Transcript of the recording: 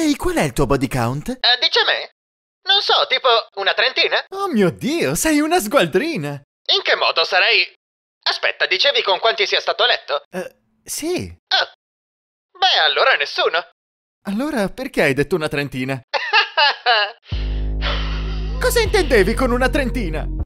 Ehi, qual è il tuo body count? Eh, dice a me? Non so, tipo una trentina? Oh mio Dio, sei una sgualdrina! In che modo sarei... Aspetta, dicevi con quanti sia stato eletto? Uh, eh, sì. Oh. Beh, allora nessuno. Allora, perché hai detto una trentina? Cosa intendevi con una trentina?